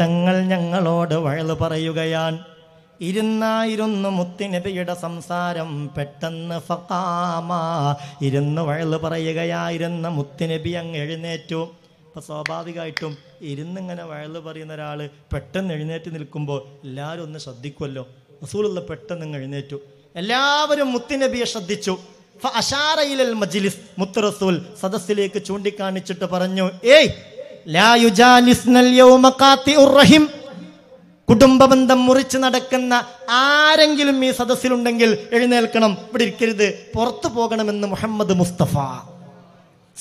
തങ്ങൾ ഞങ്ങളോട് വഴല് പറയുകയാൻ ഇരുന്നായിരുന്നു മുത്തിനബിയുടെ സംസാരം പെട്ടെന്ന് ഫാമ ഇരുന്ന് വഴല് പറയുകയായിരുന്ന മുത്തിനബി അങ്ങ് എഴുന്നേറ്റു അപ്പോൾ സ്വാഭാവികമായിട്ടും ഇരുന്നിങ്ങനെ വഴല് പറയുന്ന ഒരാൾ പെട്ടെന്ന് എഴുന്നേറ്റ് നിൽക്കുമ്പോൾ എല്ലാവരും ഒന്ന് ശ്രദ്ധിക്കുമല്ലോ റസൂലുള്ള പെട്ടെന്ന് എഴുന്നേറ്റു എല്ലാവരും മുത്തിനബിയെ ശ്രദ്ധിച്ചു അഷാറയിലൽ മജിലിസ് മുത്ത് റസൂൽ സദസ്സിലേക്ക് ചൂണ്ടിക്കാണിച്ചിട്ട് പറഞ്ഞു ഏയ് റഹിം കുടുംബ ബന്ധം മുറിച്ച് നടക്കുന്ന ആരെങ്കിലും ഈ സദസ്സിലുണ്ടെങ്കിൽ എഴുന്നേൽക്കണം ഇവിടെ ഇരിക്കരുത് പുറത്തു പോകണമെന്ന് മുഹമ്മദ് മുസ്തഫ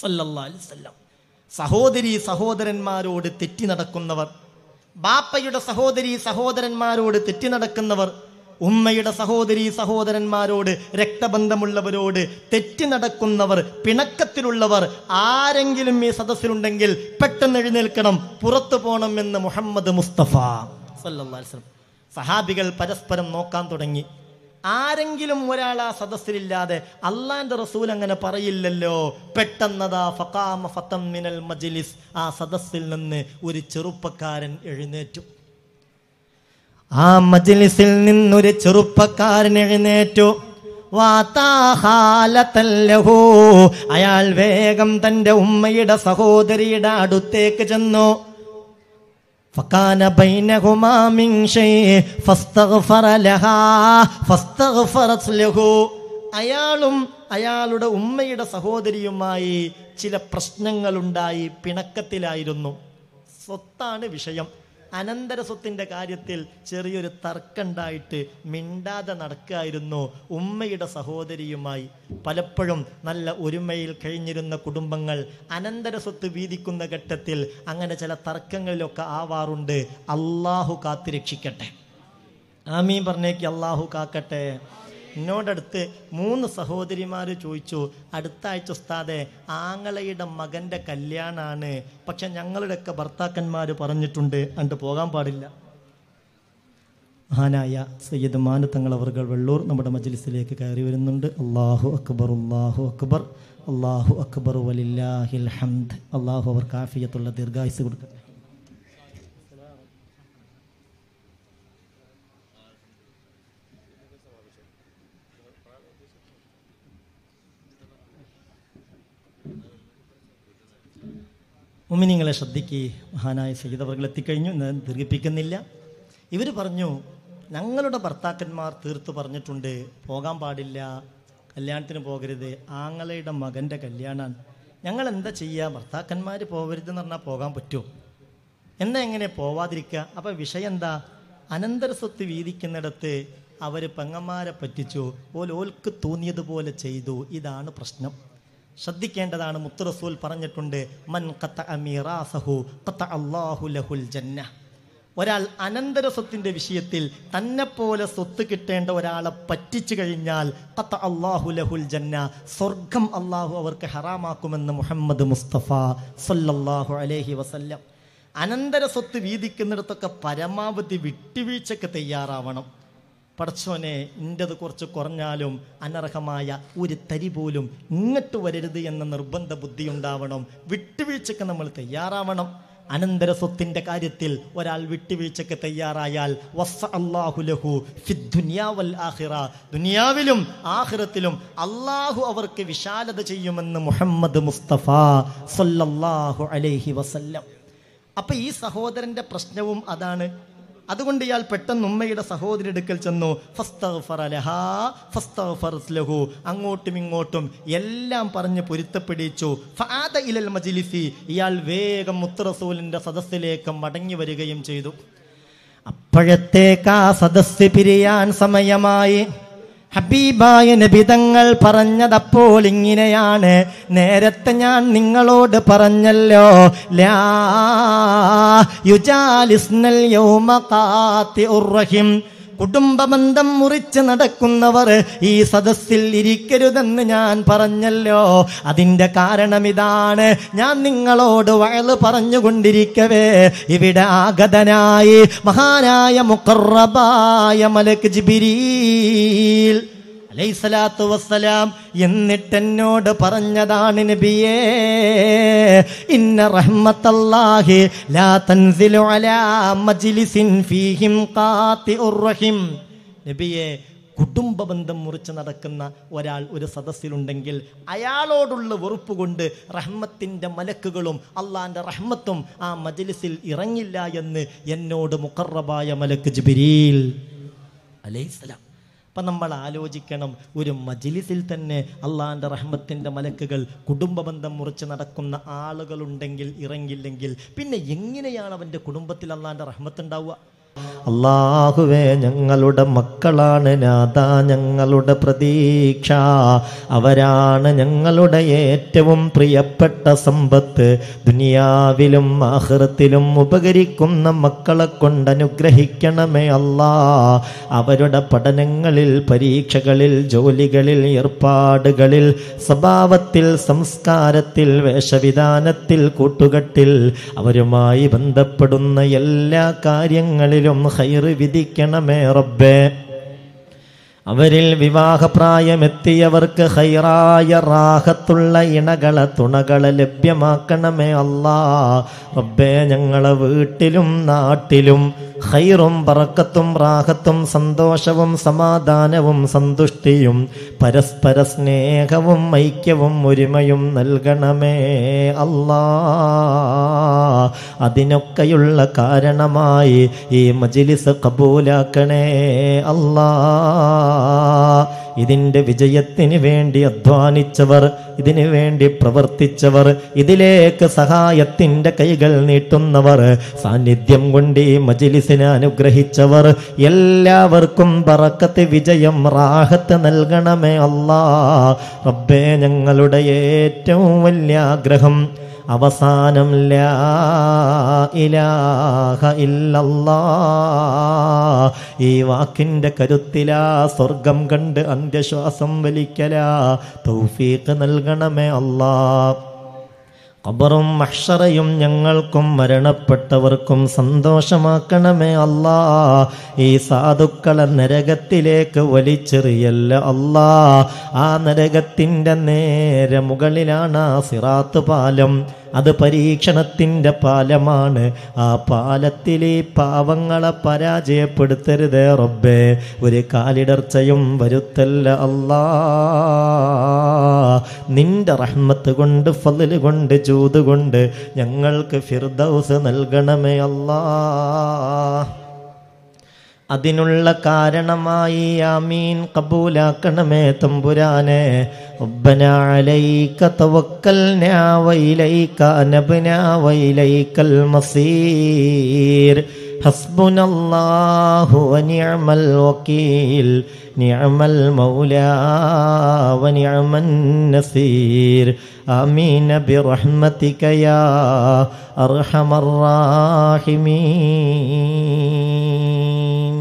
സല്ലല്ലാ സഹോദരി സഹോദരന്മാരോട് തെറ്റി നടക്കുന്നവർ ബാപ്പയുടെ സഹോദരി സഹോദരന്മാരോട് തെറ്റി നടക്കുന്നവർ ഉമ്മയുടെ സഹോദരി സഹോദരന്മാരോട് രക്തബന്ധമുള്ളവരോട് തെറ്റി നടക്കുന്നവർ പിണക്കത്തിലുള്ളവർ ആരെങ്കിലും ഈ സദസ്സിലുണ്ടെങ്കിൽ പെട്ടെന്ന് എഴുന്നേൽക്കണം പുറത്തു പോകണം എന്ന് മുഹമ്മദ് മുസ്തഫ സല്ലാസ്ലം സഹാബികൾ പരസ്പരം നോക്കാൻ തുടങ്ങി ആരെങ്കിലും ഒരാൾ ആ സദസ്സിലില്ലാതെ അള്ളാന്റെ റസൂൽ അങ്ങനെ പറയില്ലല്ലോ പെട്ടെന്നതാ മജിലിസ് ആ സദസ്സിൽ നിന്ന് ഒരു ചെറുപ്പക്കാരൻ എഴുന്നേറ്റു ആ മജ്ലിസിൽ നിന്നൊരു ചെറുപ്പക്കാരൻ എഴുന്നേറ്റു അയാൾ വേഗം തന്റെ ഉമ്മയുടെ സഹോദരിയുടെ അടുത്തേക്ക് ചെന്നു അയാളും അയാളുടെ ഉമ്മയുടെ സഹോദരിയുമായി ചില പ്രശ്നങ്ങളുണ്ടായി പിണക്കത്തിലായിരുന്നു സ്വത്താണ് വിഷയം സ്വത്തിൻ്റെ കാര്യത്തിൽ ചെറിയൊരു തർക്കമുണ്ടായിട്ട് മിണ്ടാതെ നടക്കായിരുന്നു ഉമ്മയുടെ സഹോദരിയുമായി പലപ്പോഴും നല്ല ഒരുമയിൽ കഴിഞ്ഞിരുന്ന കുടുംബങ്ങൾ സ്വത്ത് വീതിക്കുന്ന ഘട്ടത്തിൽ അങ്ങനെ ചില തർക്കങ്ങളിലൊക്കെ ആവാറുണ്ട് അള്ളാഹു കാത്തിരക്ഷിക്കട്ടെ ആമീൻ പറഞ്ഞേക്ക് അള്ളാഹു കാക്കട്ടെ എന്നോടടുത്ത് മൂന്ന് സഹോദരിമാർ ചോദിച്ചു അടുത്ത ആഴ്ച ഉസ്താദെ ആങ്ങളയുടെ മകൻ്റെ കല്യാണമാണ് പക്ഷെ ഞങ്ങളുടെയൊക്കെ ഭർത്താക്കന്മാർ പറഞ്ഞിട്ടുണ്ട് അണ്ട് പോകാൻ പാടില്ല മഹാനായ സയ്യിദ് മാനത്തങ്ങൾ അവർകൾ വെള്ളൂർ നമ്മുടെ മജ്ലിസിലേക്ക് കയറി വരുന്നുണ്ട് അള്ളാഹു അക്ബർ അള്ളാഹു അക്ബർ അള്ളാഹു അക്ബർ വലില്ലാഹിൽ ഹംദ് അള്ളാഹു അവർ കാഫിയത്തുള്ള ദീർഘായുസ് കൊടുക്കട്ടെ മുമിനിങ്ങളെ ശ്രദ്ധിക്ക് മഹാനായ സഹിതവർഗൾ എത്തിക്കഴിഞ്ഞു ഞാൻ ദീർഘിപ്പിക്കുന്നില്ല ഇവർ പറഞ്ഞു ഞങ്ങളുടെ ഭർത്താക്കന്മാർ തീർത്തു പറഞ്ഞിട്ടുണ്ട് പോകാൻ പാടില്ല കല്യാണത്തിന് പോകരുത് ആങ്ങളയുടെ മകൻ്റെ കല്യാണം ഞങ്ങൾ എന്താ ചെയ്യുക ഭർത്താക്കന്മാർ പോകരുതെന്ന് പറഞ്ഞാൽ പോകാൻ പറ്റുമോ എന്നാൽ എങ്ങനെ പോവാതിരിക്കുക അപ്പം വിഷയം എന്താ അനന്തര സ്വത്ത് വീതിക്കുന്നിടത്ത് അവർ പെങ്ങന്മാരെ പറ്റിച്ചു ഓലോൽക്ക് തോന്നിയതുപോലെ ചെയ്തു ഇതാണ് പ്രശ്നം ശ്രദ്ധിക്കേണ്ടതാണ് മുത്തുറസൂൽ പറഞ്ഞിട്ടുണ്ട് മൻ കത്ത അമീറാസഹു കത്ത അള്ളാഹു ലഹുൽ ജന്ന ഒരാൾ അനന്തര സ്വത്തിൻ്റെ വിഷയത്തിൽ തന്നെപ്പോലെ സ്വത്ത് കിട്ടേണ്ട ഒരാളെ പറ്റിച്ചു കഴിഞ്ഞാൽ കത്ത അള്ളാഹു ലഹുൽ ജന്ന സ്വർഗം അള്ളാഹു അവർക്ക് ഹറാമാക്കുമെന്ന് മുഹമ്മദ് മുസ്തഫ സല്ലല്ലാഹു അലഹി വസല്ലം അനന്തര സ്വത്ത് വീതിക്കുന്നിടത്തൊക്കെ പരമാവധി വിട്ടുവീഴ്ചക്ക് തയ്യാറാവണം പടച്ചോനെ ഇൻ്റെത് കുറച്ച് കുറഞ്ഞാലും അനർഹമായ ഒരു തരി പോലും ഇങ്ങോട്ട് വരരുത് എന്ന നിർബന്ധ ബുദ്ധി ഉണ്ടാവണം വിട്ടുവീഴ്ചയ്ക്ക് നമ്മൾ തയ്യാറാവണം അനന്തര സ്വത്തിൻ്റെ കാര്യത്തിൽ ഒരാൾ വിട്ടുവീഴ്ചയ്ക്ക് തയ്യാറായാൽ വസ അള്ളാഹുലഹു ദുനിയാവൽ ആഹിറ ദുനിയാവിലും ആഹിറത്തിലും അള്ളാഹു അവർക്ക് വിശാലത ചെയ്യുമെന്ന് മുഹമ്മദ് മുസ്തഫ സല്ലല്ലാഹു അലൈഹി വസല്ലം അപ്പം ഈ സഹോദരൻ്റെ പ്രശ്നവും അതാണ് അതുകൊണ്ട് ഇയാൾ പെട്ടെന്ന് ഉമ്മയുടെ സഹോദരി അടുക്കൽ ചെന്നു ലഹു അങ്ങോട്ടും ഇങ്ങോട്ടും എല്ലാം പറഞ്ഞ് പൊരുത്തപ്പെടിച്ചു ഫാദ ഇലൽ മജിലിസി ഇയാൾ വേഗം മുത്തറസൂലിൻ്റെ സദസ്സിലേക്ക് മടങ്ങി വരികയും ചെയ്തു അപ്പോഴത്തേക്ക് ആ സദസ്സ് പിരിയാൻ സമയമായി ഹബീബായ നബിതങ്ങൾ പറഞ്ഞതപ്പോൾ ഇങ്ങനെയാണ് നേരത്തെ ഞാൻ നിങ്ങളോട് പറഞ്ഞല്ലോ ലാ യുജാലിസ്നൽ യൗമ ഖാതിഉർ ഉറഹിം കുടുംബബന്ധം മുറിച്ച് നടക്കുന്നവർ ഈ സദസ്സിൽ ഇരിക്കരുതെന്ന് ഞാൻ പറഞ്ഞല്ലോ അതിൻ്റെ കാരണം ഇതാണ് ഞാൻ നിങ്ങളോട് വയൽ പറഞ്ഞുകൊണ്ടിരിക്കവേ ഇവിടെ ആഗതനായി മഹാനായ മുക്കറബായ മലക് ജിബിരീൽ അലൈസലാത്തു വസ്സലാം എന്നിട്ടെന്നോട് പറഞ്ഞതാണ് നബിയേ ഇന്ന റഹ്മത്തല്ലാഹി ലാ തൻസിലു അലാ മജ്ലിസിൻ ഫീഹിം ഖാതിഉർ റഹിം നബിയേ കുടുംബ ബന്ധം മുറിച്ച് നടക്കുന്ന ഒരാൾ ഒരു സദസ്സിലുണ്ടെങ്കിൽ അയാളോടുള്ള വെറുപ്പ് കൊണ്ട് റഹ്മത്തിൻ്റെ മലക്കുകളും അള്ളാൻ്റെ റഹ്മത്തും ആ മജലിസിൽ ഇറങ്ങില്ല എന്ന് എന്നോട് മുക്കറബായ മലക്ക് ജബിരീൽ അലൈസ്ലാം അപ്പം നമ്മൾ ആലോചിക്കണം ഒരു മജിലിസിൽ തന്നെ അള്ളാഹാൻ്റെ റഹ്മത്തിൻ്റെ മലക്കുകൾ കുടുംബബന്ധം മുറിച്ച് നടക്കുന്ന ആളുകളുണ്ടെങ്കിൽ ഇറങ്ങില്ലെങ്കിൽ പിന്നെ എങ്ങനെയാണ് അവൻ്റെ കുടുംബത്തിൽ അള്ളാഹാൻ്റെ ഉണ്ടാവുക അള്ളാഹുവേ ഞങ്ങളുടെ മക്കളാണ് നാഥ ഞങ്ങളുടെ പ്രതീക്ഷ അവരാണ് ഞങ്ങളുടെ ഏറ്റവും പ്രിയപ്പെട്ട സമ്പത്ത് ദുനിയാവിലും ആഹൃത്തിലും ഉപകരിക്കുന്ന മക്കളെ കൊണ്ട് അനുഗ്രഹിക്കണമേ അല്ലാ അവരുടെ പഠനങ്ങളിൽ പരീക്ഷകളിൽ ജോലികളിൽ ഏർപ്പാടുകളിൽ സ്വഭാവത്തിൽ സംസ്കാരത്തിൽ വേഷവിധാനത്തിൽ കൂട്ടുകെട്ടിൽ അവരുമായി ബന്ധപ്പെടുന്ന എല്ലാ കാര്യങ്ങളിലും അവരിലും ഹൈറ് വിധിക്കണമേ റബ്ബേ അവരിൽ വിവാഹപ്രായമെത്തിയവർക്ക് ഹൈറായ റാഹത്തുള്ള ഇണകളെ തുണകളെ ലഭ്യമാക്കണമേ അല്ലാ റബ്ബേ ഞങ്ങളെ വീട്ടിലും നാട്ടിലും ഹൈറും പറക്കത്തും റാഹത്തും സന്തോഷവും സമാധാനവും സന്തുഷ്ടിയും പരസ്പര സ്നേഹവും ഐക്യവും ഒരുമയും നൽകണമേ അല്ലാ അതിനൊക്കെയുള്ള കാരണമായി ഈ മജിലിസ് കബൂലാക്കണേ അല്ലാ ഇതിൻ്റെ വിജയത്തിന് വേണ്ടി അധ്വാനിച്ചവർ ഇതിനു വേണ്ടി പ്രവർത്തിച്ചവർ ഇതിലേക്ക് സഹായത്തിൻ്റെ കൈകൾ നീട്ടുന്നവർ സാന്നിധ്യം കൊണ്ട് ഈ മജിലിസിനെ അനുഗ്രഹിച്ചവർ എല്ലാവർക്കും പറക്കത്ത് വിജയം റാഹത്ത് നൽകണമേ അല്ലാ റബ്ബേ ഞങ്ങളുടെ ഏറ്റവും വലിയ ആഗ്രഹം അവസാനം ഇലാഹ ഇല്ലല്ലാ ഈ വാക്കിൻ്റെ കരുത്തില സ്വർഗം കണ്ട് അന്ത്യശ്വാസം വലിക്കലാ തൗഫീഖ് നൽകണമേ അല്ലാ ഖബറും മഹ്ഷറയും ഞങ്ങൾക്കും മരണപ്പെട്ടവർക്കും സന്തോഷമാക്കണമേ അല്ലാ ഈ സാധുക്കളെ നരകത്തിലേക്ക് വലിച്ചെറിയല്ല അല്ലാ ആ നരകത്തിൻ്റെ നേരെ മുകളിലാണ് ആ സിറാത്ത് പാലം അത് പരീക്ഷണത്തിൻ്റെ പാലമാണ് ആ പാലത്തിലെ പാവങ്ങളെ പരാജയപ്പെടുത്തരുത് റബ്ബേ ഒരു കാലിടർച്ചയും വരുത്തല്ല അല്ലാ നിന്റെ റഹ്മത്ത് കൊണ്ട് ഫതില് കൊണ്ട് ചൂത് കൊണ്ട് ഞങ്ങൾക്ക് ഫിർദൗസ് നൽകണമേ അല്ലാ അതിനുള്ള കാരണമായി ആമീൻ കബൂലാക്കണമേ തമ്പുരാനെ ഒബ്ബനാലൈക്ക തവക്കൽനാ വൈലൈക്ക അനബ്നാ വൈലൈക്കൽ മസീർ حسبنا الله ونعم الوكيل نعم المولى ونعم النصير آمين برحمتك يا أرحم الراحمين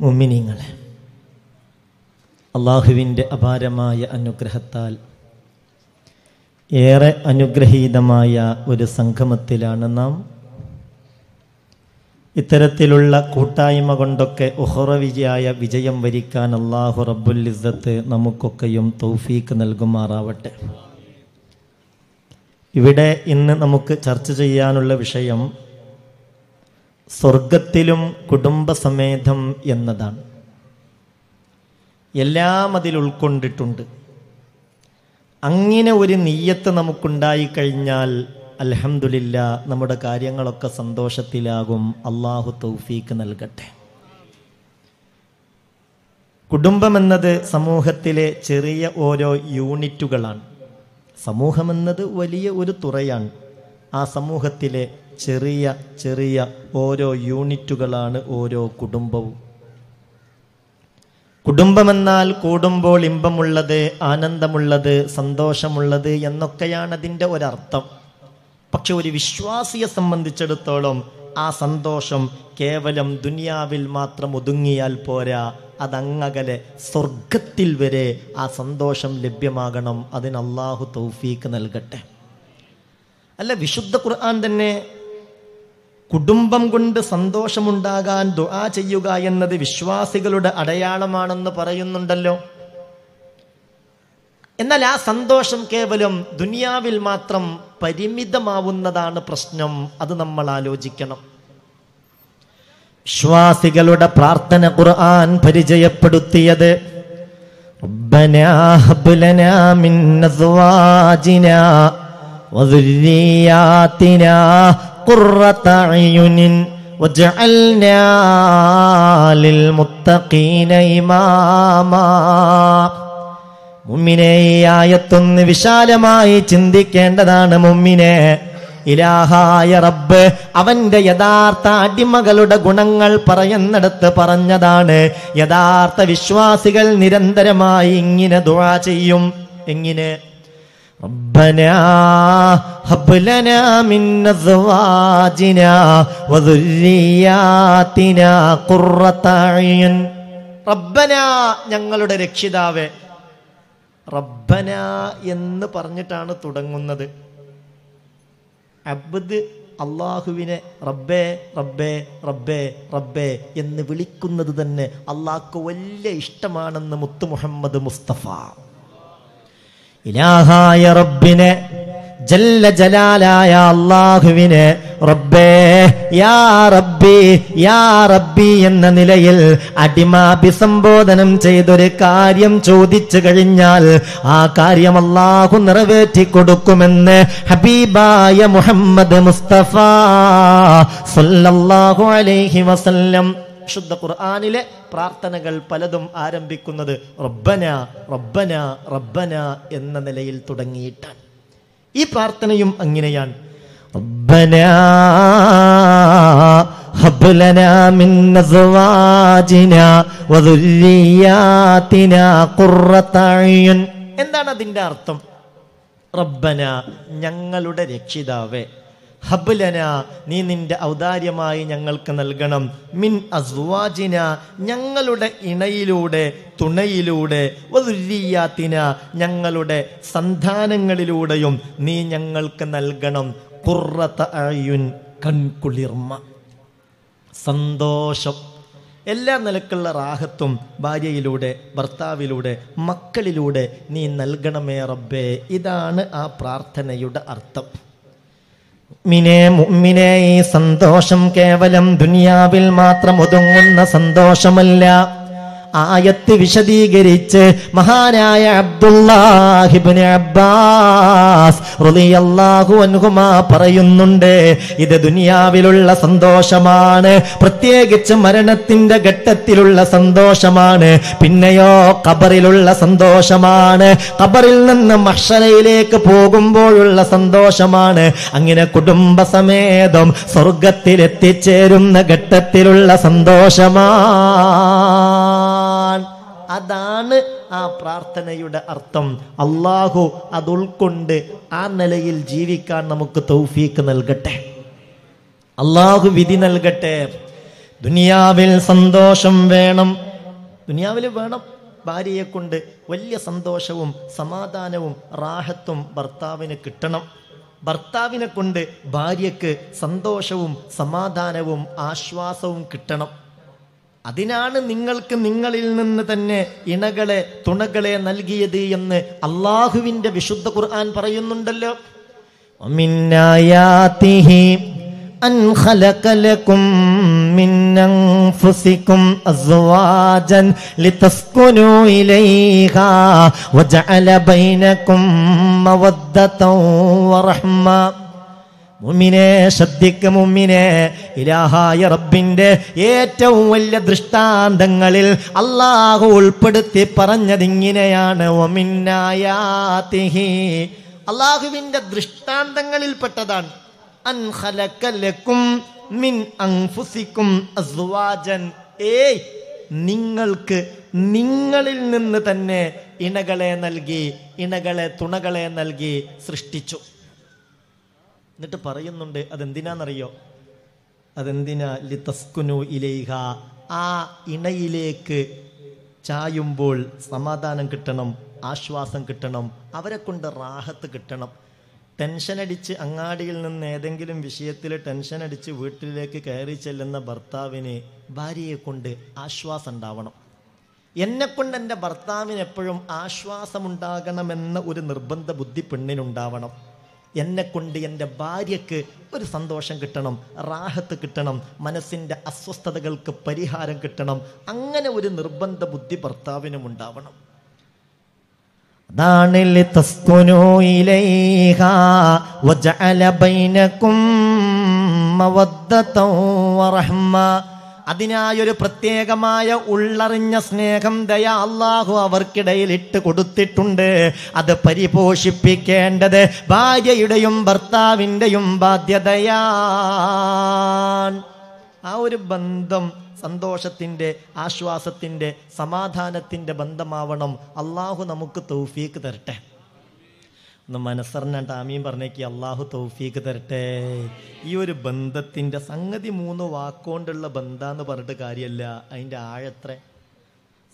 മുമ്മിനിങ്ങളെ അള്ളാഹുവിൻ്റെ അപാരമായ അനുഗ്രഹത്താൽ ഏറെ അനുഗ്രഹീതമായ ഒരു സംഗമത്തിലാണ് നാം ഇത്തരത്തിലുള്ള കൂട്ടായ്മ കൊണ്ടൊക്കെ ഉഹറവിജയായ വിജയം വരിക്കാൻ അള്ളാഹു റബ്ബുൽ ഇസ്സത്ത് നമുക്കൊക്കെയും തൗഫീക്ക് നൽകുമാറാവട്ടെ ഇവിടെ ഇന്ന് നമുക്ക് ചർച്ച ചെയ്യാനുള്ള വിഷയം സ്വർഗത്തിലും കുടുംബസമേതം എന്നതാണ് എല്ലാം അതിൽ ഉൾക്കൊണ്ടിട്ടുണ്ട് അങ്ങനെ ഒരു നീയത്ത് നമുക്കുണ്ടായിക്കഴിഞ്ഞാൽ അലഹമില്ല നമ്മുടെ കാര്യങ്ങളൊക്കെ സന്തോഷത്തിലാകും അള്ളാഹു തൗഫീക്ക് നൽകട്ടെ കുടുംബമെന്നത് സമൂഹത്തിലെ ചെറിയ ഓരോ യൂണിറ്റുകളാണ് സമൂഹമെന്നത് വലിയ ഒരു തുറയാണ് ആ സമൂഹത്തിലെ ചെറിയ ചെറിയ ഓരോ യൂണിറ്റുകളാണ് ഓരോ കുടുംബവും കുടുംബമെന്നാൽ കൂടുമ്പോൾ ഇമ്പമുള്ളത് ആനന്ദമുള്ളത് സന്തോഷമുള്ളത് എന്നൊക്കെയാണ് അതിൻ്റെ ഒരർത്ഥം പക്ഷെ ഒരു വിശ്വാസിയെ സംബന്ധിച്ചിടത്തോളം ആ സന്തോഷം കേവലം ദുനിയാവിൽ മാത്രം ഒതുങ്ങിയാൽ പോരാ അതങ്ങകലെ സ്വർഗത്തിൽ വരെ ആ സന്തോഷം ലഭ്യമാകണം അതിന് അള്ളാഹു തൗഫീക്ക് നൽകട്ടെ അല്ല വിശുദ്ധ ഖുർആൻ തന്നെ കുടുംബം കൊണ്ട് സന്തോഷമുണ്ടാകാൻ ദുആ ചെയ്യുക എന്നത് വിശ്വാസികളുടെ അടയാളമാണെന്ന് പറയുന്നുണ്ടല്ലോ എന്നാൽ ആ സന്തോഷം കേവലം ദുനിയാവിൽ മാത്രം പരിമിതമാവുന്നതാണ് പ്രശ്നം അത് നമ്മൾ ആലോചിക്കണം വിശ്വാസികളുടെ പ്രാർത്ഥന ഖുർആൻ പരിചയപ്പെടുത്തിയത് ഇമാമാ മുമ്മിനെ ഈ ആയത്തൊന്ന് വിശാലമായി ചിന്തിക്കേണ്ടതാണ് മുമ്മിനെ ഇലാഹായ റബ്ബ് അവന്റെ യഥാർത്ഥ അടിമകളുടെ ഗുണങ്ങൾ പറയുന്നിടത്ത് പറഞ്ഞതാണ് യഥാർത്ഥ വിശ്വാസികൾ നിരന്തരമായി ഇങ്ങനെ ദുഴ ചെയ്യും എങ്ങനെ ربنا ഞങ്ങളുടെ രക്ഷിതാവേ റബ്ബന എന്ന് പറഞ്ഞിട്ടാണ് തുടങ്ങുന്നത് അബ്ദ് അള്ളാഹുവിനെ റബ്ബേ റബ്ബേ റബ്ബേ റബ്ബേ എന്ന് വിളിക്കുന്നത് തന്നെ അള്ളാഹ്ക്ക് വലിയ ഇഷ്ടമാണെന്ന് മുത്തു മുഹമ്മദ് മുസ്തഫ ഇലാഹായ റബ്ബിനെ ജല്ല ജലാലായ അള്ളാഹുവിന് റബ്ബേ യാ റബ്ബി യാ റബ്ബി എന്ന നിലയിൽ അടിമ ചെയ്തൊരു കാര്യം ചോദിച്ചു കഴിഞ്ഞാൽ ആ കാര്യം അള്ളാഹു നിറവേറ്റി കൊടുക്കുമെന്ന് ഹബീബായ മുഹമ്മദ് മുസ്തഫ സല്ലല്ലാഹു അലൈഹി വസല്ലം ശുദ്ധ ഖുർആാനിലെ പ്രാർത്ഥനകൾ പലതും ആരംഭിക്കുന്നത് റബ്ബന റബ്ബന റബ്ബന എന്ന നിലയിൽ തുടങ്ങിയിട്ടാണ് ഈ പ്രാർത്ഥനയും അങ്ങനെയാണ് ربنا هب لنا من ازواجنا وذرياتنا എന്താണ് അതിൻ്റെ അർത്ഥം റബ്ബന ഞങ്ങളുടെ രക്ഷിതാവേ ഹബ്ലന നീ നിന്റെ ഔദാര്യമായി ഞങ്ങൾക്ക് നൽകണം മിൻ അസ്വാജിന ഞങ്ങളുടെ ഇണയിലൂടെ തുണയിലൂടെ വതുര്യാത്തിന ഞങ്ങളുടെ സന്താനങ്ങളിലൂടെയും നീ ഞങ്ങൾക്ക് നൽകണം കുറത്ത അയുൻ കൺകുളിർമ സന്തോഷം എല്ലാ നിലക്കുള്ള റാഹത്തും ഭാര്യയിലൂടെ ഭർത്താവിലൂടെ മക്കളിലൂടെ നീ നൽകണമേ റബ്ബേ ഇതാണ് ആ പ്രാർത്ഥനയുടെ അർത്ഥം മുഅ്മിനെ മുഅ്മിനെ ഈ സന്തോഷം കേവലം ദുനിയാവിൽ മാത്രം ഒതുങ്ങുന്ന സന്തോഷമല്ല ആയത്ത് വിശദീകരിച്ച് മഹാനായ അബ്ദുല്ലാഹിബിന് അബ്ബാസ് റളിയല്ലാഹു പറയുന്നുണ്ട് ഇത് ദുനിയാവിലുള്ള സന്തോഷമാണ് പ്രത്യേകിച്ച് മരണത്തിന്റെ ഘട്ടത്തിലുള്ള സന്തോഷമാണ് പിന്നെയോ കബറിലുള്ള സന്തോഷമാണ് കബറിൽ നിന്ന് മഷരയിലേക്ക് പോകുമ്പോഴുള്ള സന്തോഷമാണ് അങ്ങനെ കുടുംബസമേതം സ്വർഗത്തിൽ എത്തിച്ചേരുന്ന ഘട്ടത്തിലുള്ള സന്തോഷമാണ് അതാണ് ആ പ്രാർത്ഥനയുടെ അർത്ഥം അള്ളാഹു അത് ഉൾക്കൊണ്ട് ആ നിലയിൽ ജീവിക്കാൻ നമുക്ക് തൗഫീക്ക് നൽകട്ടെ അള്ളാഹു വിധി നൽകട്ടെ ദുനിയാവിൽ സന്തോഷം വേണം ദുനിയാവിൽ വേണം ഭാര്യയെ കൊണ്ട് വലിയ സന്തോഷവും സമാധാനവും റാഹത്തും ഭർത്താവിന് കിട്ടണം ഭർത്താവിനെ കൊണ്ട് ഭാര്യയ്ക്ക് സന്തോഷവും സമാധാനവും ആശ്വാസവും കിട്ടണം അതിനാണ് നിങ്ങൾക്ക് നിങ്ങളിൽ നിന്ന് തന്നെ ഇണകളെ തുണകളെ നൽകിയത് എന്ന് അള്ളാഹുവിന്റെ വിശുദ്ധ ഖുർആൻ പറയുന്നുണ്ടല്ലോ ും മുമ്മിനെ ശ്രദ്ധിക്ക മുമ്മിനെ ഇലാഹായ റബ്ബിന്റെ ഏറ്റവും വലിയ ദൃഷ്ടാന്തങ്ങളിൽ അള്ളാഹു ഉൾപ്പെടുത്തി പറഞ്ഞതിങ്ങനെയാണ് അള്ളാഹുവിന്റെ ദൃഷ്ടാന്തങ്ങളിൽപ്പെട്ടതാണ് പെട്ടതാണ് മിൻ അസ്വാജൻ ഏ നിങ്ങൾക്ക് നിങ്ങളിൽ നിന്ന് തന്നെ ഇണകളെ നൽകി ഇണകളെ തുണകളെ നൽകി സൃഷ്ടിച്ചു എന്നിട്ട് പറയുന്നുണ്ട് അതെന്തിനാണെന്നറിയോ അതെന്തിനാ ലിതസ്കുനു ഇലേഹ ആ ഇണയിലേക്ക് ചായുമ്പോൾ സമാധാനം കിട്ടണം ആശ്വാസം കിട്ടണം അവരെ കൊണ്ട് റാഹത്ത് കിട്ടണം ടെൻഷനടിച്ച് അങ്ങാടിയിൽ നിന്ന് ഏതെങ്കിലും വിഷയത്തിൽ ടെൻഷൻ അടിച്ച് വീട്ടിലേക്ക് കയറി ചെല്ലുന്ന ഭർത്താവിന് ഭാര്യയെ കൊണ്ട് ആശ്വാസം ഉണ്ടാവണം എന്നെക്കൊണ്ട് എൻ്റെ ഭർത്താവിന് എപ്പോഴും ആശ്വാസമുണ്ടാകണമെന്ന ഒരു നിർബന്ധ ബുദ്ധി പെണ്ണിനുണ്ടാവണം എന്നെ കൊണ്ട് എൻ്റെ ഭാര്യയ്ക്ക് ഒരു സന്തോഷം കിട്ടണം റാഹത്ത് കിട്ടണം മനസ്സിൻ്റെ അസ്വസ്ഥതകൾക്ക് പരിഹാരം കിട്ടണം അങ്ങനെ ഒരു നിർബന്ധ ബുദ്ധി ഭർത്താവിനും ഉണ്ടാവണം അതാണ് അതിനായൊരു പ്രത്യേകമായ ഉള്ളറിഞ്ഞ സ്നേഹം ദയ അള്ളാഹു അവർക്കിടയിൽ ഇട്ട് കൊടുത്തിട്ടുണ്ട് അത് പരിപോഷിപ്പിക്കേണ്ടത് ഭാര്യയുടെയും ഭർത്താവിൻ്റെയും ബാധ്യതയാൻ ആ ഒരു ബന്ധം സന്തോഷത്തിൻ്റെ ആശ്വാസത്തിൻ്റെ സമാധാനത്തിൻ്റെ ബന്ധമാവണം അള്ളാഹു നമുക്ക് തൗഫീക്ക് തരട്ടെ ഒന്ന് മനസ്സറിഞ്ഞാണ്ട് ആമീൻ പറഞ്ഞേക്ക് അള്ളാഹു തൗഫീക്ക് തരട്ടെ ഈ ഒരു ബന്ധത്തിൻ്റെ സംഗതി മൂന്ന് വാക്കുകൊണ്ടുള്ള ബന്ധാന്ന് പറഞ്ഞിട്ട് കാര്യമല്ല അതിൻ്റെ ആഴത്ര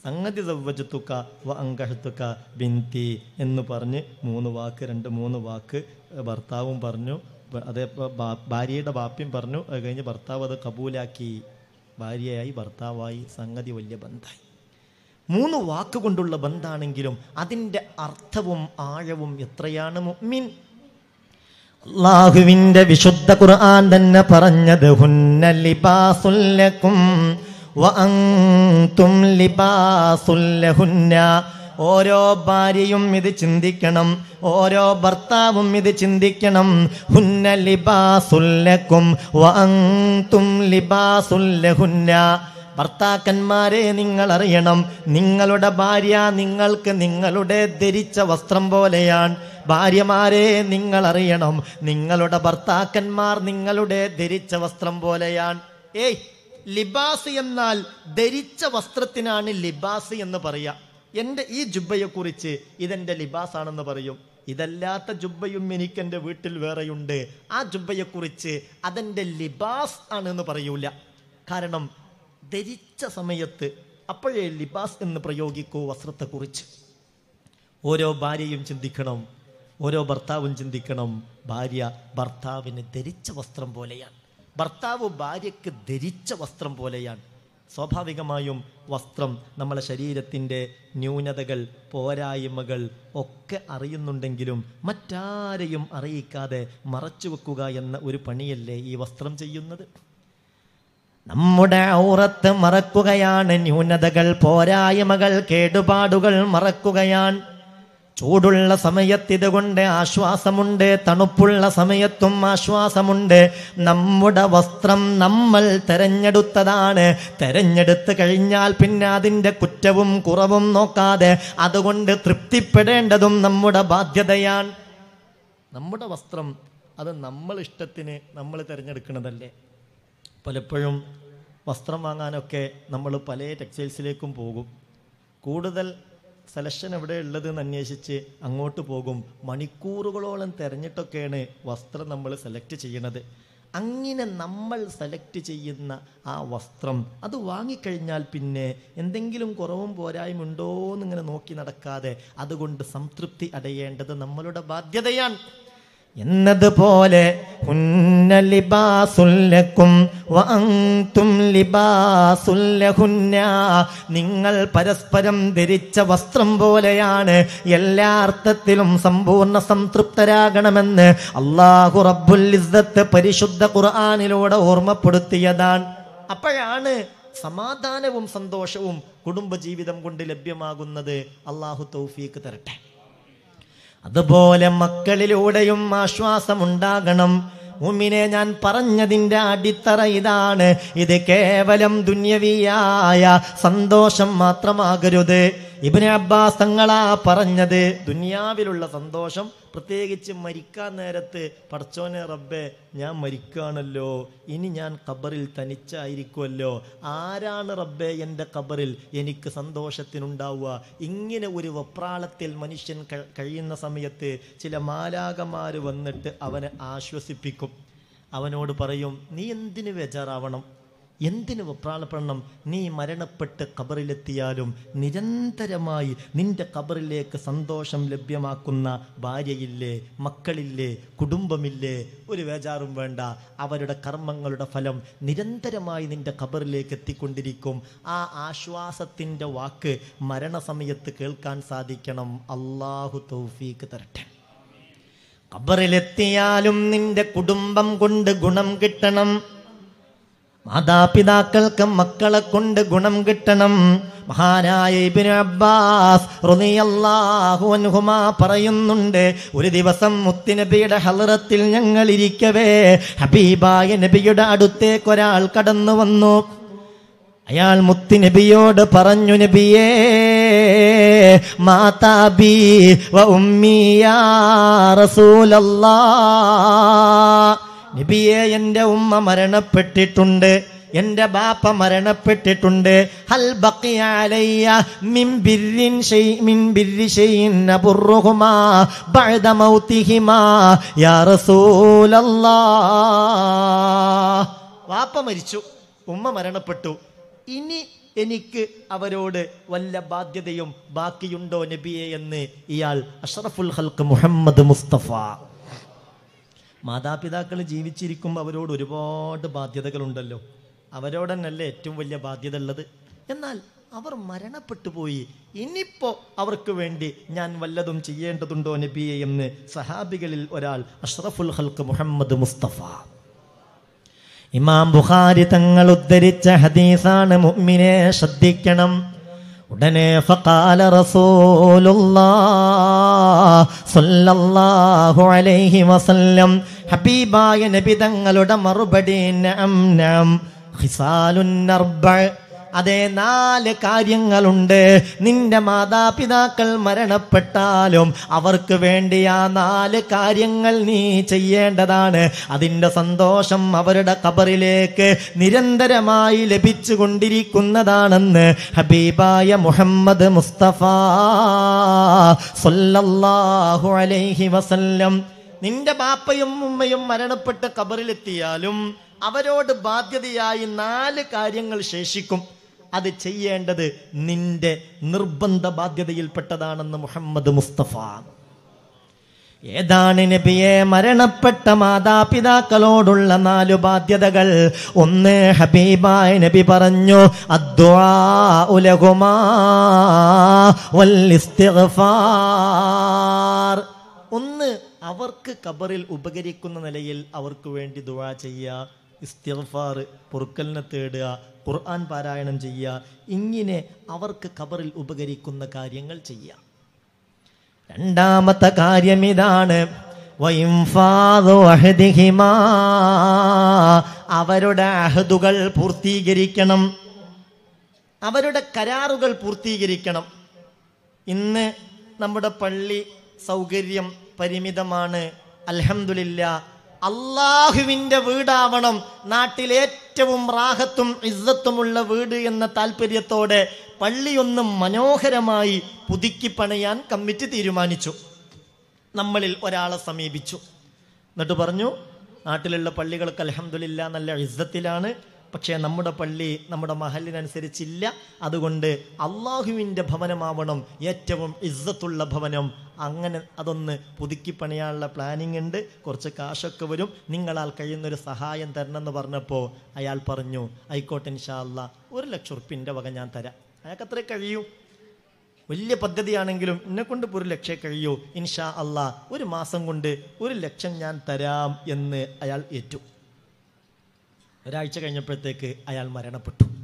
സംഗതി സവ്വജത്തുക്ക വ അങ്കഹത്തുക്ക ബിന്തി എന്ന് പറഞ്ഞ് മൂന്ന് വാക്ക് രണ്ട് മൂന്ന് വാക്ക് ഭർത്താവും പറഞ്ഞു അതേ ഭാര്യയുടെ ബാപ്പ്യം പറഞ്ഞു അത് കഴിഞ്ഞ് ഭർത്താവ് അത് കബൂലാക്കി ഭാര്യയായി ഭർത്താവായി സംഗതി വലിയ ബന്ധമായി മൂന്ന് വാക്കുകൊണ്ടുള്ള ബന്ധാണെങ്കിലും അതിൻ്റെ അർത്ഥവും ആഴവും എത്രയാണ് മുഅ്മിൻ അള്ളാഹുവിൻ്റെ വിശുദ്ധ ഖുർആൻ തന്നെ പറഞ്ഞത് ഹുന്ന ലിബാസുല്ലക്കും വഅൻതും ലഹുന്ന ഓരോ ഭാര്യയും ഇത് ചിന്തിക്കണം ഓരോ ഭർത്താവും ഇത് ചിന്തിക്കണം ഹുന്ന ലിബാസുല്ലക്കും വഅൻതും ലഹുന്ന ഭർത്താക്കന്മാരെ നിങ്ങൾ അറിയണം നിങ്ങളുടെ ഭാര്യ നിങ്ങൾക്ക് നിങ്ങളുടെ ധരിച്ച വസ്ത്രം പോലെയാണ് ഭാര്യമാരെ നിങ്ങൾ അറിയണം നിങ്ങളുടെ ഭർത്താക്കന്മാർ നിങ്ങളുടെ ധരിച്ച വസ്ത്രം പോലെയാണ് ഏയ് ലിബാസ് എന്നാൽ ധരിച്ച വസ്ത്രത്തിനാണ് ലിബാസ് എന്ന് പറയുക എൻ്റെ ഈ ജുബ്ബയെക്കുറിച്ച് ഇതെൻ്റെ ലിബാസാണെന്ന് പറയും ഇതല്ലാത്ത ജുബ്ബയും എനിക്ക് എൻ്റെ വീട്ടിൽ വേറെയുണ്ട് ആ ജുബ്ബയെക്കുറിച്ച് അതെൻ്റെ ലിബാസ് ആണെന്ന് പറയൂല കാരണം ധരിച്ച സമയത്ത് അപ്പോഴേ ലിബാസ് എന്ന് പ്രയോഗിക്കൂ വസ്ത്രത്തെക്കുറിച്ച് ഓരോ ഭാര്യയും ചിന്തിക്കണം ഓരോ ഭർത്താവും ചിന്തിക്കണം ഭാര്യ ഭർത്താവിന് ധരിച്ച വസ്ത്രം പോലെയാണ് ഭർത്താവ് ഭാര്യയ്ക്ക് ധരിച്ച വസ്ത്രം പോലെയാണ് സ്വാഭാവികമായും വസ്ത്രം നമ്മളെ ശരീരത്തിൻ്റെ ന്യൂനതകൾ പോരായ്മകൾ ഒക്കെ അറിയുന്നുണ്ടെങ്കിലും മറ്റാരെയും അറിയിക്കാതെ മറച്ചു വെക്കുക എന്ന ഒരു പണിയല്ലേ ഈ വസ്ത്രം ചെയ്യുന്നത് നമ്മുടെ ഔറത്ത് മറക്കുകയാണ് ന്യൂനതകൾ പോരായ്മകൾ കേടുപാടുകൾ മറക്കുകയാണ് ചൂടുള്ള സമയത്ത് ഇതുകൊണ്ട് ആശ്വാസമുണ്ട് തണുപ്പുള്ള സമയത്തും ആശ്വാസമുണ്ട് നമ്മുടെ വസ്ത്രം നമ്മൾ തെരഞ്ഞെടുത്തതാണ് തെരഞ്ഞെടുത്ത് കഴിഞ്ഞാൽ പിന്നെ അതിൻ്റെ കുറ്റവും കുറവും നോക്കാതെ അതുകൊണ്ട് തൃപ്തിപ്പെടേണ്ടതും നമ്മുടെ ബാധ്യതയാണ് നമ്മുടെ വസ്ത്രം അത് നമ്മൾ ഇഷ്ടത്തിന് നമ്മൾ തിരഞ്ഞെടുക്കുന്നതല്ലേ പലപ്പോഴും വസ്ത്രം വാങ്ങാനൊക്കെ നമ്മൾ പല ടെക്സ്റ്റൈൽസിലേക്കും പോകും കൂടുതൽ സെലക്ഷൻ എവിടെ ഉള്ളതെന്ന് അന്വേഷിച്ച് അങ്ങോട്ട് പോകും മണിക്കൂറുകളോളം തിരഞ്ഞിട്ടൊക്കെയാണ് വസ്ത്രം നമ്മൾ സെലക്ട് ചെയ്യണത് അങ്ങനെ നമ്മൾ സെലക്ട് ചെയ്യുന്ന ആ വസ്ത്രം അത് വാങ്ങിക്കഴിഞ്ഞാൽ പിന്നെ എന്തെങ്കിലും കുറവും പോരായ്മ ഉണ്ടോ എന്നിങ്ങനെ നോക്കി നടക്കാതെ അതുകൊണ്ട് സംതൃപ്തി അടയേണ്ടത് നമ്മളുടെ ബാധ്യതയാണ് എന്നതുപോലെ ഹുന്ന നിങ്ങൾ പരസ്പരം ധരിച്ച വസ്ത്രം പോലെയാണ് എല്ലാ അർത്ഥത്തിലും സമ്പൂർണ്ണ സംതൃപ്തരാകണമെന്ന് അള്ളാഹു റബ്ബുൽ പരിശുദ്ധ ഖുർആാനിലൂടെ ഓർമ്മപ്പെടുത്തിയതാണ് അപ്പോഴാണ് സമാധാനവും സന്തോഷവും കുടുംബജീവിതം കൊണ്ട് ലഭ്യമാകുന്നത് അള്ളാഹു തൗഫീക്ക് തരട്ടെ അതുപോലെ മക്കളിലൂടെയും ആശ്വാസമുണ്ടാകണം ഉമ്മിനെ ഞാൻ പറഞ്ഞതിൻ്റെ അടിത്തറ ഇതാണ് ഇത് കേവലം ദുന്യവിയായ സന്തോഷം മാത്രമാകരുത് ഇബിനെ അബ്ബാസ് തങ്ങളാ പറഞ്ഞത് ദുന്യാവിലുള്ള സന്തോഷം പ്രത്യേകിച്ച് മരിക്കാൻ നേരത്ത് പടച്ചോനെ റബ്ബെ ഞാൻ മരിക്കുകയാണല്ലോ ഇനി ഞാൻ ഖബറിൽ തനിച്ചായിരിക്കുമല്ലോ ആരാണ് റബ്ബെ എൻ്റെ ഖബറിൽ എനിക്ക് സന്തോഷത്തിനുണ്ടാവുക ഇങ്ങനെ ഒരു വപ്രാളത്തിൽ മനുഷ്യൻ കഴിയുന്ന സമയത്ത് ചില മാലാകമാർ വന്നിട്ട് അവനെ ആശ്വസിപ്പിക്കും അവനോട് പറയും നീ എന്തിനു ബേജാറാവണം എന്തിനു വെപ്രാളപ്പെടണം നീ മരണപ്പെട്ട് കബറിലെത്തിയാലും നിരന്തരമായി നിന്റെ കബറിലേക്ക് സന്തോഷം ലഭ്യമാക്കുന്ന ഭാര്യയില്ലേ മക്കളില്ലേ കുടുംബമില്ലേ ഒരു വേജാറും വേണ്ട അവരുടെ കർമ്മങ്ങളുടെ ഫലം നിരന്തരമായി നിന്റെ കബറിലേക്ക് എത്തിക്കൊണ്ടിരിക്കും ആ ആശ്വാസത്തിൻ്റെ വാക്ക് മരണസമയത്ത് കേൾക്കാൻ സാധിക്കണം അള്ളാഹു തൗഫീക്ക് തരട്ടെ കബറിലെത്തിയാലും നിന്റെ കുടുംബം കൊണ്ട് ഗുണം കിട്ടണം മാതാപിതാക്കൾക്ക് മക്കളെ കൊണ്ട് ഗുണം കിട്ടണം മഹാനായ ഇബിൻ അബ്ബാസ് റുനിയല്ലാഹുവൻഹുമ പറയുന്നുണ്ട് ഒരു ദിവസം മുത്തിനബിയുടെ ഹലറത്തിൽ ഞങ്ങൾ ഇരിക്കവേ ഹബീബായ നബിയുടെ അടുത്തേക്ക് ഒരാൾ കടന്നു വന്നു അയാൾ മുത്തിനബിയോട് പറഞ്ഞു നബിയേ മാതാബി വ ഉമ്മിയാ റസൂലല്ലാ നബിയെ എൻ്റെ ഉമ്മ മരണപ്പെട്ടിട്ടുണ്ട് എന്റെ ബാപ്പ മരണപ്പെട്ടിട്ടുണ്ട് ഹൽ ബാപ്പ മരിച്ചു ഉമ്മ മരണപ്പെട്ടു ഇനി എനിക്ക് അവരോട് വല്ല ബാധ്യതയും ബാക്കിയുണ്ടോ നബിയെ എന്ന് ഇയാൾ അഷറഫുൽ ഹൽക്ക് മുഹമ്മദ് മുസ്തഫ മാതാപിതാക്കൾ ജീവിച്ചിരിക്കുമ്പോൾ അവരോട് ഒരുപാട് ബാധ്യതകളുണ്ടല്ലോ അവരോടന്നല്ലേ ഏറ്റവും വലിയ ബാധ്യത ഉള്ളത് എന്നാൽ അവർ മരണപ്പെട്ടു പോയി ഇനിയിപ്പോ അവർക്ക് വേണ്ടി ഞാൻ വല്ലതും ചെയ്യേണ്ടതുണ്ടോ നബിയെ എന്ന് സഹാബികളിൽ ഒരാൾ അഷ്റഫുൽ ഹൽക്ക് മുഹമ്മദ് മുസ്തഫ ഇമാം ബുഖാരി തങ്ങൾ ഉദ്ധരിച്ച ഹദീസാണ് മുഅ്മിനെ ശ്രദ്ധിക്കണം ഉടനെ ഫഖാല സല്ലല്ലാഹു അലൈഹി വസല്ലം ഹബീബായ നബി തങ്ങളുടെ മറുപടി നാം നാം ഖിസാലുൻ അർബഅ അതേ നാല് കാര്യങ്ങളുണ്ട് നിന്റെ മാതാപിതാക്കൾ മരണപ്പെട്ടാലും അവർക്ക് വേണ്ടി ആ നാല് കാര്യങ്ങൾ നീ ചെയ്യേണ്ടതാണ് അതിൻ്റെ സന്തോഷം അവരുടെ കബറിലേക്ക് നിരന്തരമായി ലഭിച്ചുകൊണ്ടിരിക്കുന്നതാണെന്ന് ഹബീബായ മുഹമ്മദ് മുസ്തഫ സൊല്ലാഹു അലൈഹി വസല്ലം നിന്റെ ബാപ്പയും ഉമ്മയും മരണപ്പെട്ട് കബറിലെത്തിയാലും അവരോട് ബാധ്യതയായി നാല് കാര്യങ്ങൾ ശേഷിക്കും അത് ചെയ്യേണ്ടത് നിന്റെ നിർബന്ധ ബാധ്യതയിൽപ്പെട്ടതാണെന്ന് മുഹമ്മദ് മുസ്തഫ ഏതാണ് നബിയെ മരണപ്പെട്ട മാതാപിതാക്കളോടുള്ള നാലു ബാധ്യതകൾ ഒന്ന് ഹബീബായ നബി പറഞ്ഞു ഒന്ന് അവർക്ക് കബറിൽ ഉപകരിക്കുന്ന നിലയിൽ അവർക്ക് വേണ്ടി ദുവാ ചെയ്യുക ഇസ്തിഫാർ പൊറുക്കലിനെ തേടുക ഖുർആൻ പാരായണം ചെയ്യുക ഇങ്ങനെ അവർക്ക് ഖബറിൽ ഉപകരിക്കുന്ന കാര്യങ്ങൾ ചെയ്യുക രണ്ടാമത്തെ കാര്യം ഇതാണ് അവരുടെ അഹദുകൾ പൂർത്തീകരിക്കണം അവരുടെ കരാറുകൾ പൂർത്തീകരിക്കണം ഇന്ന് നമ്മുടെ പള്ളി സൗകര്യം പരിമിതമാണ് അലഹമില്ല അള്ളാഹുവിൻ്റെ വീടാവണം നാട്ടിലേറ്റവും റാഹത്തും ഇസ്സത്തുമുള്ള വീട് എന്ന താല്പര്യത്തോടെ പള്ളിയൊന്നും മനോഹരമായി പുതുക്കി പണിയാൻ കമ്മിറ്റി തീരുമാനിച്ചു നമ്മളിൽ ഒരാളെ സമീപിച്ചു എന്നിട്ട് പറഞ്ഞു നാട്ടിലുള്ള പള്ളികൾക്ക് അലഹമില്ല നല്ല ഇസ്സത്തിലാണ് പക്ഷേ നമ്മുടെ പള്ളി നമ്മുടെ മഹലിനനുസരിച്ചില്ല അതുകൊണ്ട് അള്ളാഹുവിൻ്റെ ഭവനമാവണം ഏറ്റവും ഇസ്സത്തുള്ള ഭവനം അങ്ങനെ അതൊന്ന് പുതുക്കി പണിയാനുള്ള പ്ലാനിങ് ഉണ്ട് കുറച്ച് കാശൊക്കെ വരും നിങ്ങളാൽ കഴിയുന്നൊരു സഹായം തരണമെന്ന് പറഞ്ഞപ്പോൾ അയാൾ പറഞ്ഞു ആയിക്കോട്ടെ ഇൻഷാല്ല ഒരു ലക്ഷം ഉറുപ്പിൻ്റെ വക ഞാൻ തരാം അയാൾക്ക് അത്ര കഴിയൂ വലിയ പദ്ധതിയാണെങ്കിലും എന്നെ കൊണ്ട് ഒരു ലക്ഷം കഴിയൂ ഇൻഷാ അല്ലാ ഒരു മാസം കൊണ്ട് ഒരു ലക്ഷം ഞാൻ തരാം എന്ന് അയാൾ ഏറ്റു ഒരാഴ്ച കഴിഞ്ഞപ്പോഴത്തേക്ക് അയാൾ മരണപ്പെട്ടു